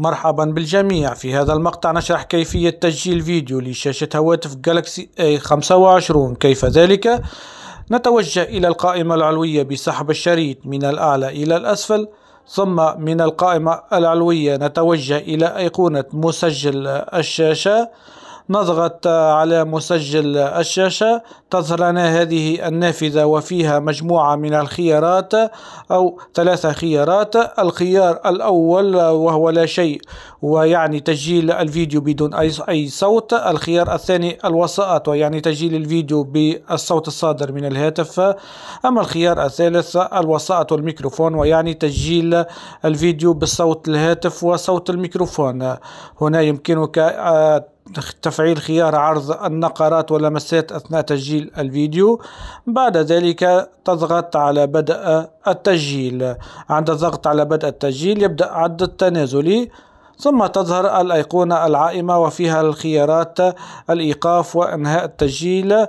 مرحبا بالجميع في هذا المقطع نشرح كيفية تسجيل فيديو لشاشة هواتف جالكسي A25 كيف ذلك؟ نتوجه إلى القائمة العلوية بسحب الشريط من الأعلى إلى الأسفل ثم من القائمة العلوية نتوجه إلى أيقونة مسجل الشاشة نضغط على مسجل الشاشة تظهر لنا هذه النافذة وفيها مجموعة من الخيارات أو ثلاثة خيارات الخيار الأول وهو لا شيء ويعني تسجيل الفيديو بدون أي صوت الخيار الثاني الوسائط ويعني تسجيل الفيديو بالصوت الصادر من الهاتف أما الخيار الثالث الوسائط والميكروفون ويعني تسجيل الفيديو بالصوت الهاتف وصوت الميكروفون هنا يمكنك آه، تفعيل خيار عرض النقرات ولمسات أثناء تسجيل الفيديو بعد ذلك تضغط على بدء التسجيل عند الضغط على بدء التسجيل يبدأ عد التنازلي ثم تظهر الأيقونة العائمة وفيها الخيارات الإيقاف وإنهاء التسجيل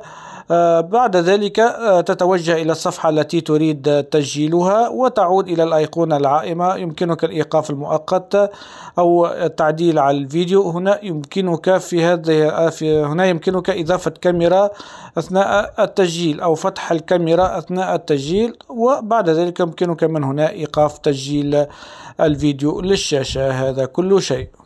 آه، بعد ذلك آه، تتوجه إلى الصفحة التي تريد تسجيلها وتعود إلى الأيقونة العائمة يمكنك الإيقاف المؤقت أو التعديل على الفيديو هنا يمكنك في هذه آه، في هنا يمكنك إضافة كاميرا أثناء التسجيل أو فتح الكاميرا أثناء التسجيل وبعد ذلك يمكنك من هنا إيقاف تسجيل الفيديو للشاشة هذا كل شيء